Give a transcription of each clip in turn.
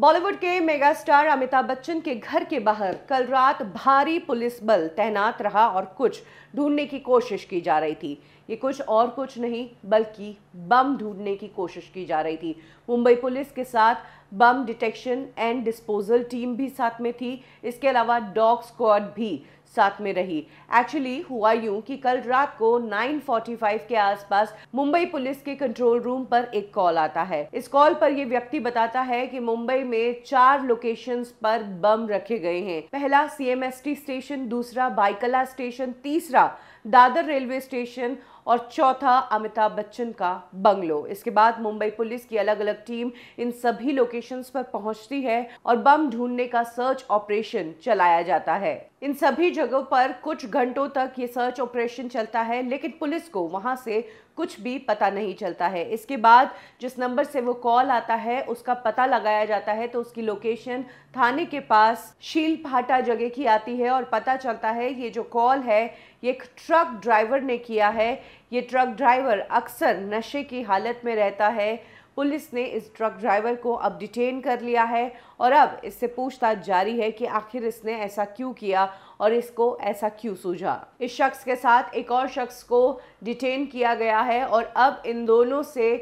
बॉलीवुड के मेगास्टार अमिताभ बच्चन के घर के बाहर कल रात भारी पुलिस बल तैनात रहा और कुछ ढूंढने की कोशिश की जा रही थी ये कुछ और कुछ नहीं बल्कि बम ढूंढने की कोशिश की जा रही थी मुंबई पुलिस के साथ bomb detection and disposal team भी साथ में थी इसके अलावा डॉग स्क्वाड भी साथ में रही एक्चुअली हुआ यूं कि कल रात को 9:45 के आसपास मुंबई पुलिस के कंट्रोल रूम पर एक कॉल आता है इस कॉल पर यह व्यक्ति बताता है कि मुंबई में चार लोकेशंस पर बम रखे गए हैं पहला सीएमएसटी स्टेशन दूसरा बाइकला स्टेशन तीसरा दादर रेलवे स्टेशन और चौथा अमिताभ बच्चन का बंगलो इसके बाद मुंबई पुलिस की अलग अलग टीम इन सभी लोकेशंस पर पहुंचती है और बम ढूंढने का सर्च ऑपरेशन चलाया जाता है इन सभी जगहों पर कुछ घंटों तक ये सर्च ऑपरेशन चलता है लेकिन पुलिस को वहां से कुछ भी पता नहीं चलता है इसके बाद जिस नंबर से वो कॉल आता है उसका पता लगाया जाता है तो उसकी लोकेशन थाने के पास शील फाटा जगह की आती है और पता चलता है ये जो कॉल है ये एक ट्रक ड्राइवर ने किया है ये ट्रक ड्राइवर अक्सर नशे की हालत में रहता है पुलिस ने इस ट्रक ड्राइवर को अब डिटेन कर लिया है और अब इससे पूछताछ जारी है कि आखिर इसने ऐसा क्यों किया और इसको ऐसा क्यों सूझा इस शख्स के साथ एक और शख्स को डिटेन किया गया है और अब इन दोनों से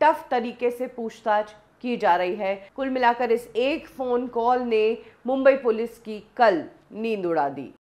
टफ तरीके से पूछताछ की जा रही है कुल मिलाकर इस एक फ़ोन कॉल ने मुंबई पुलिस की कल नींद उड़ा दी